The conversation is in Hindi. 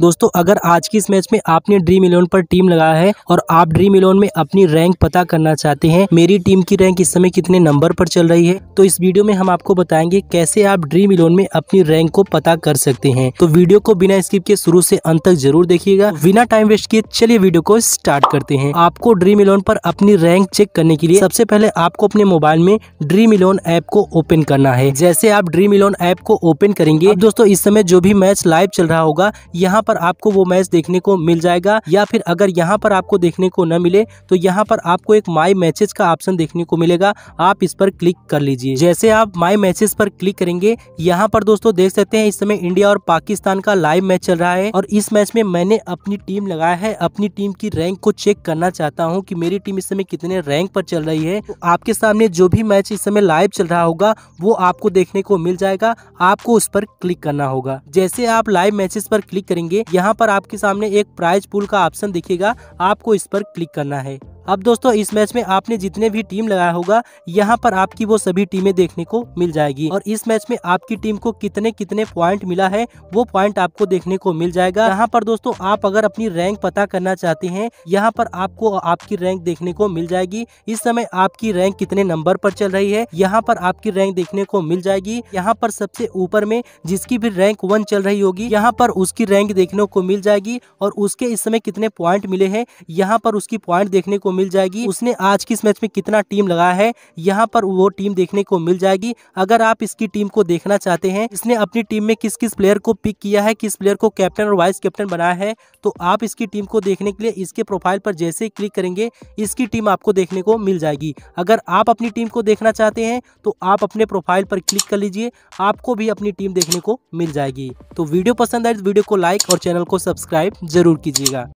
दोस्तों अगर आज की इस मैच में आपने ड्रीम इलेवन पर टीम लगाया है और आप ड्रीम इलेवन में अपनी रैंक पता करना चाहते हैं मेरी टीम की रैंक इस समय कितने नंबर पर चल रही है तो इस वीडियो में हम आपको बताएंगे कैसे आप ड्रीम इलेवन में अपनी रैंक को पता कर सकते हैं तो वीडियो को बिना स्किप के शुरू से अंत तक जरूर देखिएगा बिना टाइम वेस्ट किए चलिए वीडियो को स्टार्ट करते हैं आपको ड्रीम इलेवन पर अपनी रैंक चेक करने के लिए सबसे पहले आपको अपने मोबाइल में ड्रीम इलेवन ऐप को ओपन करना है जैसे आप ड्रीम इलेवन ऐप को ओपन करेंगे दोस्तों इस समय जो भी मैच लाइव चल रहा होगा यहाँ पर आपको वो मैच देखने को मिल जाएगा या फिर अगर यहाँ पर आपको देखने को न मिले तो यहाँ पर आपको एक माई मैचेज का ऑप्शन देखने को मिलेगा आप इस पर क्लिक कर लीजिए जैसे आप माई मैचेज पर क्लिक करेंगे यहाँ पर दोस्तों देख सकते हैं इस समय इंडिया और पाकिस्तान का लाइव मैच चल रहा है और इस मैच में मैंने अपनी टीम लगाया है अपनी टीम की रैंक को चेक करना चाहता हूँ की मेरी टीम इस समय कितने रैंक पर चल रही है तो आपके सामने जो भी मैच इस समय लाइव चल रहा होगा वो आपको देखने को मिल जाएगा आपको उस पर क्लिक करना होगा जैसे आप लाइव मैचेस पर क्लिक करेंगे यहाँ पर आपके सामने एक प्राइज पुल का ऑप्शन दिखेगा आपको इस पर क्लिक करना है अब दोस्तों इस मैच में आपने जितने भी टीम लगाया होगा यहाँ पर आपकी वो सभी टीमें देखने को मिल जाएगी और इस मैच में आपकी टीम को कितने कितने प्वाइंट मिला है वो प्वाइंट आपको देखने को मिल जाएगा यहाँ पर दोस्तों आप अगर अपनी रैंक पता करना चाहते है यहाँ पर आपको आपकी रैंक देखने को मिल जाएगी इस समय आपकी रैंक कितने नंबर पर चल रही है यहाँ पर आपकी रैंक देखने को मिल जाएगी यहाँ पर सबसे ऊपर में जिसकी भी रैंक वन चल रही होगी यहाँ पर उसकी रैंक देखने को मिल जाएगी और उसके इस समय कितने पॉइंट मिले हैं यहाँ पर उसकी पॉइंट देखने को मिल जाएगी उसने आज की इस मैच में कितना टीम लगाया है यहाँ पर वो टीम देखने को मिल जाएगी अगर आप इसकी टीम को देखना चाहते हैं इसने अपनी टीम में किस किस प्लेयर को पिक किया है किस प्लेयर को कैप्टन और वाइस कैप्टन बनाया है तो आप इसकी टीम को देखने के लिए इसके प्रोफाइल पर जैसे क्लिक करेंगे इसकी टीम आपको देखने को मिल जाएगी अगर आप अपनी टीम को देखना चाहते हैं तो आप अपने प्रोफाइल पर क्लिक कर लीजिए आपको भी अपनी टीम देखने को मिल जाएगी तो वीडियो पसंद आए इस तो वीडियो को लाइक और चैनल को सब्सक्राइब जरूर कीजिएगा